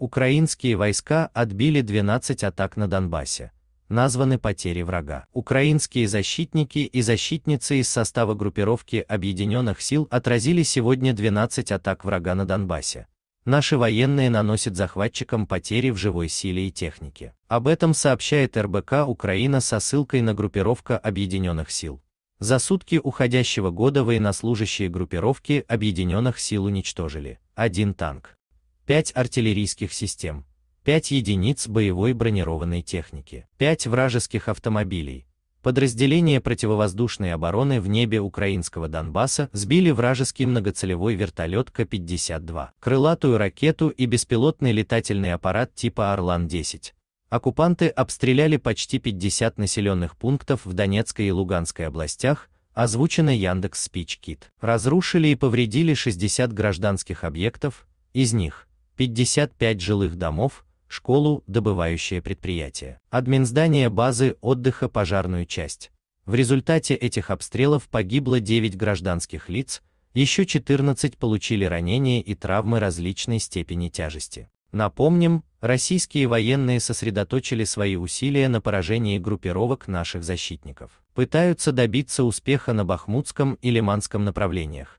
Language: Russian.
Украинские войска отбили 12 атак на Донбассе. Названы потери врага. Украинские защитники и защитницы из состава группировки Объединенных сил отразили сегодня 12 атак врага на Донбассе. Наши военные наносят захватчикам потери в живой силе и технике. Об этом сообщает РБК Украина со ссылкой на группировка Объединенных сил. За сутки уходящего года военнослужащие группировки Объединенных сил уничтожили один танк, 5 артиллерийских систем, 5 единиц боевой бронированной техники, 5 вражеских автомобилей. Подразделения противовоздушной обороны в небе украинского Донбасса сбили вражеский многоцелевой вертолет К-52, крылатую ракету и беспилотный летательный аппарат типа «Орлан-10». Оккупанты обстреляли почти 50 населенных пунктов в Донецкой и Луганской областях, озвучено Яндекс Спичкит. Разрушили и повредили 60 гражданских объектов, из них 55 жилых домов, школу, добывающее предприятие, админ здания базы отдыха пожарную часть. В результате этих обстрелов погибло 9 гражданских лиц, еще 14 получили ранения и травмы различной степени тяжести. Напомним, российские военные сосредоточили свои усилия на поражении группировок наших защитников. Пытаются добиться успеха на Бахмутском и Лиманском направлениях,